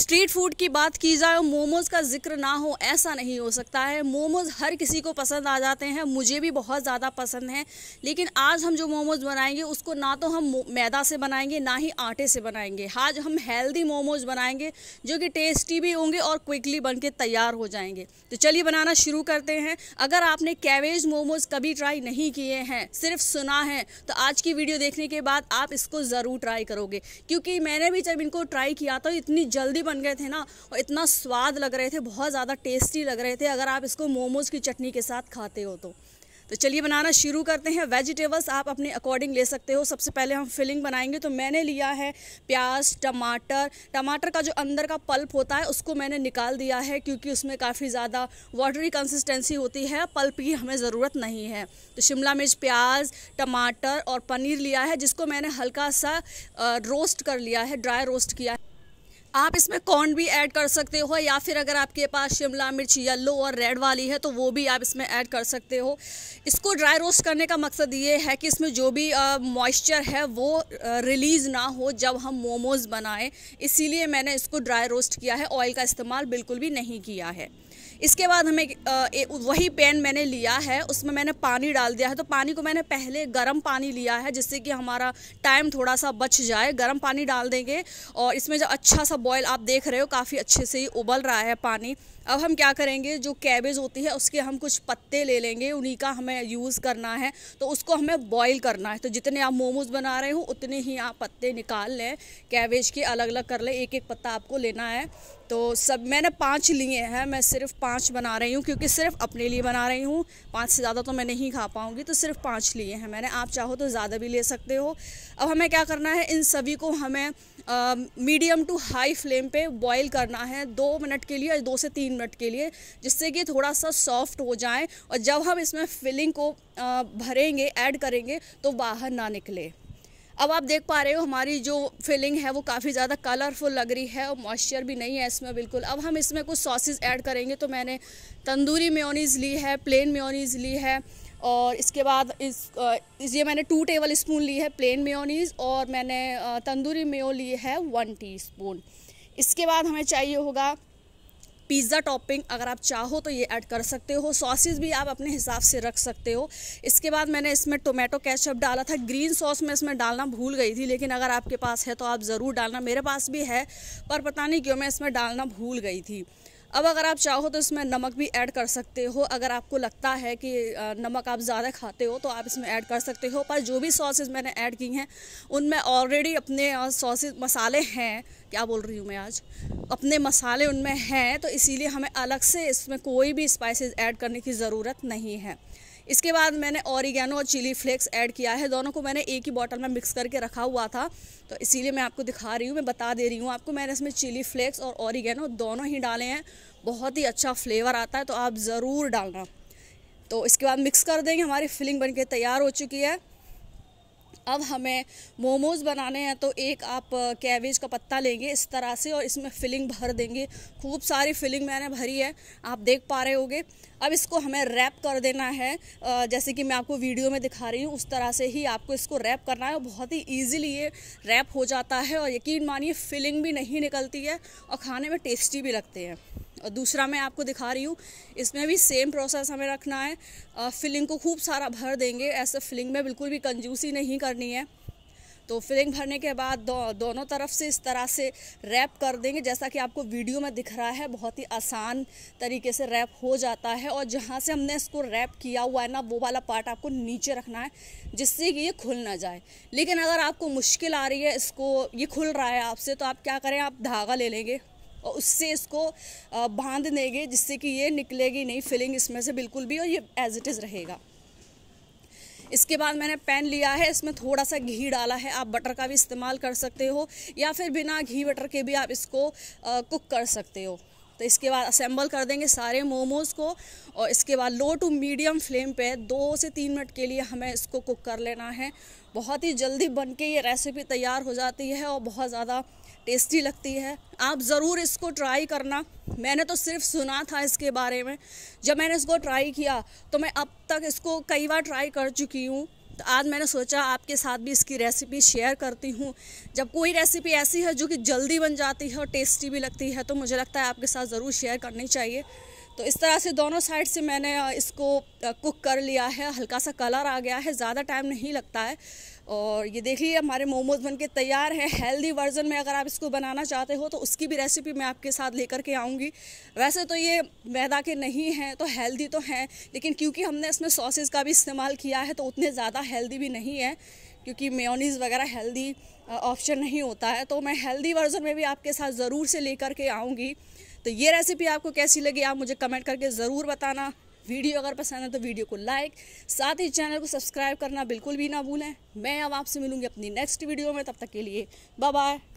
street food की बात की जाए और मोमोज़ का जिक्र ना हो ऐसा नहीं हो सकता है मोमोज़ हर किसी को पसंद आ जाते हैं मुझे भी बहुत ज़्यादा पसंद हैं लेकिन आज हम जो मोमोज़ बनाएंगे उसको ना तो हम मैदा से बनाएंगे ना ही आटे से बनाएंगे आज हम हेल्दी मोमोज़ बनाएंगे जो कि टेस्टी भी होंगे और क्विकली बन के तैयार हो जाएंगे तो चलिए बनाना शुरू करते हैं अगर आपने कैवेज मोमोज़ कभी ट्राई नहीं किए हैं सिर्फ सुना है तो आज की वीडियो देखने के बाद आप इसको ज़रूर ट्राई करोगे क्योंकि मैंने भी जब इनको ट्राई किया था तो इतनी जल्दी बन गए थे ना और इतना स्वाद लग रहे थे बहुत ज़्यादा टेस्टी लग रहे थे अगर आप इसको मोमोज़ की चटनी के साथ खाते हो तो तो चलिए बनाना शुरू करते हैं वेजिटेबल्स आप अपने अकॉर्डिंग ले सकते हो सबसे पहले हम फिलिंग बनाएंगे तो मैंने लिया है प्याज टमाटर टमाटर का जो अंदर का पल्प होता है उसको मैंने निकाल दिया है क्योंकि उसमें काफ़ी ज़्यादा वाटरी कंसिस्टेंसी होती है पल्प की हमें ज़रूरत नहीं है तो शिमला मिर्च प्याज टमाटर और पनीर लिया है जिसको मैंने हल्का सा रोस्ट कर लिया है ड्राई रोस्ट किया है आप इसमें कॉर्न भी ऐड कर सकते हो या फिर अगर आपके पास शिमला मिर्च येलो और रेड वाली है तो वो भी आप इसमें ऐड कर सकते हो इसको ड्राई रोस्ट करने का मकसद ये है कि इसमें जो भी मॉइस्चर है वो रिलीज़ ना हो जब हम मोमोज़ बनाएं इसीलिए मैंने इसको ड्राई रोस्ट किया है ऑयल का इस्तेमाल बिल्कुल भी नहीं किया है इसके बाद हमें ए, वही पैन मैंने लिया है उसमें मैंने पानी डाल दिया है तो पानी को मैंने पहले गर्म पानी लिया है जिससे कि हमारा टाइम थोड़ा सा बच जाए गर्म पानी डाल देंगे और इसमें जो अच्छा सा बॉयल आप देख रहे हो काफ़ी अच्छे से ही उबल रहा है पानी अब हम क्या करेंगे जो कैबेज होती है उसके हम कुछ पत्ते ले लेंगे उन्हीं का हमें यूज़ करना है तो उसको हमें बॉईल करना है तो जितने आप मोमोज़ बना रहे हो उतने ही आप पत्ते निकाल लें कैबेज के अलग अलग कर लें एक एक पत्ता आपको लेना है तो सब मैंने पाँच लिए हैं मैं सिर्फ पाँच बना रही हूँ क्योंकि सिर्फ अपने लिए बना रही हूँ पाँच से ज़्यादा तो मैं नहीं खा पाऊँगी तो सिर्फ पाँच लिए हैं मैंने आप चाहो तो ज़्यादा भी ले सकते हो अब हमें क्या करना है इन सभी को हमें मीडियम टू हाई फ्लेम पे बॉईल करना है दो मिनट के लिए दो से तीन मिनट के लिए जिससे कि थोड़ा सा सॉफ्ट हो जाए और जब हम इसमें फिलिंग को भरेंगे ऐड करेंगे तो बाहर ना निकले अब आप देख पा रहे हो हमारी जो फिलिंग है वो काफ़ी ज़्यादा कलरफुल लग रही है और मॉइस्चर भी नहीं है इसमें बिल्कुल अब हम इसमें कुछ सॉसेज ऐड करेंगे तो मैंने तंदूरी मेयोनीज़ ली है प्लेन मेयोनीज़ ली है और इसके बाद इस, ये मैंने टू टेबल स्पून ली है प्लेन मेयोनीज़ और मैंने तंदूरी मेो ली है वन टी इसके बाद हमें चाहिए होगा पिज़्ज़ा टॉपिंग अगर आप चाहो तो ये ऐड कर सकते हो सॉसेज भी आप अपने हिसाब से रख सकते हो इसके बाद मैंने इसमें टोमेटो कैचअप डाला था ग्रीन सॉस में इसमें डालना भूल गई थी लेकिन अगर आपके पास है तो आप ज़रूर डालना मेरे पास भी है पर पता नहीं क्यों मैं इसमें डालना भूल गई थी अब अगर आप चाहो तो इसमें नमक भी ऐड कर सकते हो अगर आपको लगता है कि नमक आप ज़्यादा खाते हो तो आप इसमें ऐड कर सकते हो पर जो भी सॉसेज मैंने ऐड की हैं उनमें ऑलरेडी अपने सॉसेज मसाले हैं क्या बोल रही हूँ मैं आज अपने मसाले उनमें हैं तो इसीलिए हमें अलग से इसमें कोई भी स्पाइसेस ऐड करने की ज़रूरत नहीं है इसके बाद मैंने ऑरिगेनो और चिली फ्लेक्स ऐड किया है दोनों को मैंने एक ही बॉटल में मिक्स करके रखा हुआ था तो इसीलिए मैं आपको दिखा रही हूँ मैं बता दे रही हूँ आपको मैंने इसमें चिली फ्लेक्स और ऑरिगेनो दोनों ही डाले हैं बहुत ही अच्छा फ्लेवर आता है तो आप ज़रूर डालना तो इसके बाद मिक्स कर देंगे हमारी फिलिंग बन तैयार हो चुकी है अब हमें मोमोज़ बनाने हैं तो एक आप कैबेज का पत्ता लेंगे इस तरह से और इसमें फिलिंग भर देंगे खूब सारी फिलिंग मैंने भरी है आप देख पा रहे होगे अब इसको हमें रैप कर देना है जैसे कि मैं आपको वीडियो में दिखा रही हूँ उस तरह से ही आपको इसको रैप करना है और बहुत ही ईजिली ये रैप हो जाता है और यकीन मानिए फिलिंग भी नहीं निकलती है और खाने में टेस्टी भी लगते हैं और दूसरा मैं आपको दिखा रही हूँ इसमें भी सेम प्रोसेस हमें रखना है फिलिंग को खूब सारा भर देंगे ऐसे फिलिंग में बिल्कुल भी कंजूसी नहीं करनी है तो फिलिंग भरने के बाद दो, दोनों तरफ से इस तरह से रैप कर देंगे जैसा कि आपको वीडियो में दिख रहा है बहुत ही आसान तरीके से रैप हो जाता है और जहाँ से हमने इसको रैप किया हुआ है ना वो वाला पार्ट आपको नीचे रखना है जिससे कि ये खुल ना जाए लेकिन अगर आपको मुश्किल आ रही है इसको ये खुल रहा है आपसे तो आप क्या करें आप धागा ले लेंगे और उससे इसको बांध देंगे जिससे कि ये निकलेगी नहीं फिलिंग इसमें से बिल्कुल भी और ये एज इट इज़ रहेगा इसके बाद मैंने पैन लिया है इसमें थोड़ा सा घी डाला है आप बटर का भी इस्तेमाल कर सकते हो या फिर बिना घी बटर के भी आप इसको आ, कुक कर सकते हो तो इसके बाद असेंबल कर देंगे सारे मोमोज़ को और इसके बाद लो टू मीडियम फ्लेम पे दो से तीन मिनट के लिए हमें इसको कुक कर लेना है बहुत ही जल्दी बन के ये रेसिपी तैयार हो जाती है और बहुत ज़्यादा टेस्टी लगती है आप ज़रूर इसको ट्राई करना मैंने तो सिर्फ सुना था इसके बारे में जब मैंने इसको ट्राई किया तो मैं अब तक इसको कई बार ट्राई कर चुकी हूँ तो आज मैंने सोचा आपके साथ भी इसकी रेसिपी शेयर करती हूँ जब कोई रेसिपी ऐसी है जो कि जल्दी बन जाती है और टेस्टी भी लगती है तो मुझे लगता है आपके साथ ज़रूर शेयर करनी चाहिए तो इस तरह से दोनों साइड से मैंने इसको कुक कर लिया है हल्का सा कलर आ गया है ज़्यादा टाइम नहीं लगता है और ये देखिए हमारे मोमोज़ बनके तैयार हैं हेल्दी वर्जन में अगर आप इसको बनाना चाहते हो तो उसकी भी रेसिपी मैं आपके साथ लेकर के आऊँगी वैसे तो ये मैदा के नहीं हैं तो हेल्दी तो हैं लेकिन क्योंकि हमने इसमें सॉसेज का भी इस्तेमाल किया है तो उतने ज़्यादा हेल्दी भी नहीं है क्योंकि मेयोनीज़ वगैरह हेल्दी ऑप्शन नहीं होता है तो मैं हेल्दी वर्जन में भी आपके साथ ज़रूर से लेकर के आऊँगी तो ये रेसिपी आपको कैसी लगी आप मुझे कमेंट करके ज़रूर बताना वीडियो अगर पसंद है तो वीडियो को लाइक साथ ही चैनल को सब्सक्राइब करना बिल्कुल भी ना भूलें मैं अब आपसे मिलूंगी अपनी नेक्स्ट वीडियो में तब तक के लिए बाय बाय